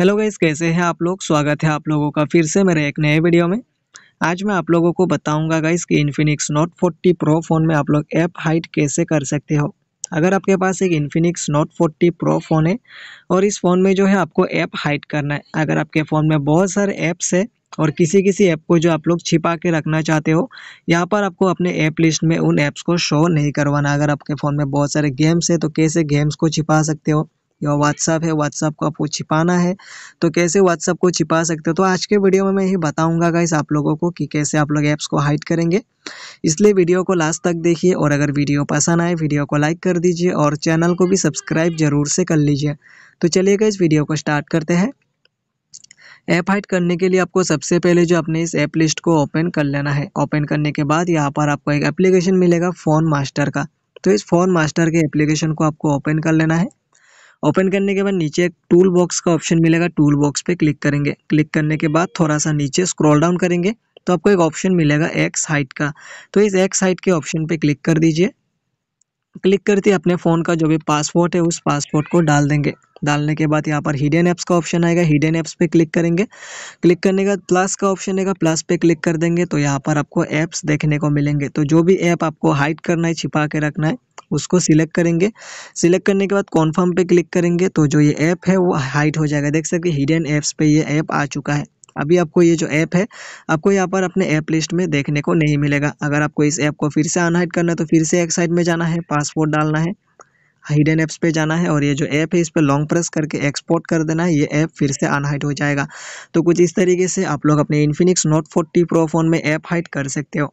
hello guys कैसे हैं आप लोग स्वागत है आप लोगों का फिर से मेरे एक नए वीडियो में आज मैं आप लोगों को बताऊंगा गाइज कि इन्फिनिक्स नोट 40 प्रो फ़ोन में आप लोग ऐप हाइट कैसे कर सकते हो अगर आपके पास एक इन्फिनिक्स नोट 40 प्रो फ़ोन है और इस फ़ोन में जो है आपको ऐप हाइट करना है अगर आपके फ़ोन में बहुत सारे ऐप्स है और किसी किसी ऐप को जो आप लोग छिपा के रखना चाहते हो यहाँ पर आपको अपने ऐप लिस्ट में उन ऐप्स को शो नहीं करवाना अगर आपके फ़ोन में बहुत सारे गेम्स है तो कैसे गेम्स को छिपा सकते हो या व्हाट्सअप है व्हाट्सअप को आपको छिपाना है तो कैसे व्हाट्सअप को छिपा सकते हो तो आज के वीडियो में मैं ही बताऊंगा गाइस आप लोगों को कि कैसे आप लोग ऐप्स को हाइड करेंगे इसलिए वीडियो को लास्ट तक देखिए और अगर वीडियो पसंद आए वीडियो को लाइक कर दीजिए और चैनल को भी सब्सक्राइब जरूर से कर लीजिए तो चलिए गाइस वीडियो को स्टार्ट करते हैं ऐप हाइड करने के लिए आपको सबसे पहले जो अपने इस ऐप लिस्ट को ओपन कर लेना है ओपन करने के बाद यहाँ पर आपको एक एप्लीकेशन मिलेगा फ़ोन मास्टर का तो इस फ़ोन मास्टर के एप्लीकेशन को आपको ओपन कर लेना है ओपन करने के बाद नीचे एक टूल बॉक्स का ऑप्शन मिलेगा टूल बॉक्स पे क्लिक करेंगे क्लिक करने के बाद थोड़ा सा नीचे स्क्रॉल डाउन करेंगे तो आपको एक ऑप्शन मिलेगा एक्स हाइट का तो इस एक्स हाइट के ऑप्शन पे क्लिक कर दीजिए क्लिक करते अपने फ़ोन का जो भी पासपोर्ट है उस पासपोर्ट को डाल देंगे डालने के बाद यहाँ पर हिडन ऐप्स का ऑप्शन आएगा हिडन ऐप्स पे क्लिक करेंगे क्लिक करने का प्लस का ऑप्शन आएगा प्लस पे क्लिक कर देंगे तो यहाँ पर आपको ऐप्स देखने को मिलेंगे तो जो भी ऐप आपको हाइड करना है छिपा के रखना है उसको सिलेक्ट करेंगे सिलेक्ट करने के बाद कॉन्फर्म पे क्लिक करेंगे तो जो ये ऐप है वो हाइट हो जाएगा देख सकते हिडन ऐप्स पे ये ऐप आ चुका है अभी आपको ये जो ऐप है आपको यहाँ पर अपने ऐप लिस्ट में देखने को नहीं मिलेगा अगर आपको इस ऐप को फिर से अनहाइट करना है तो फिर से एक साइड में जाना है पासपोर्ट डालना है हिडन ऐप्स पे जाना है और ये जो ऐप है इस पर लॉन्ग प्रेस करके एक्सपोर्ट कर देना है ये ऐप फिर से अनहाइट हो जाएगा तो कुछ इस तरीके से आप लोग अपने Infinix note forty pro phone में ऐप हाइट कर सकते हो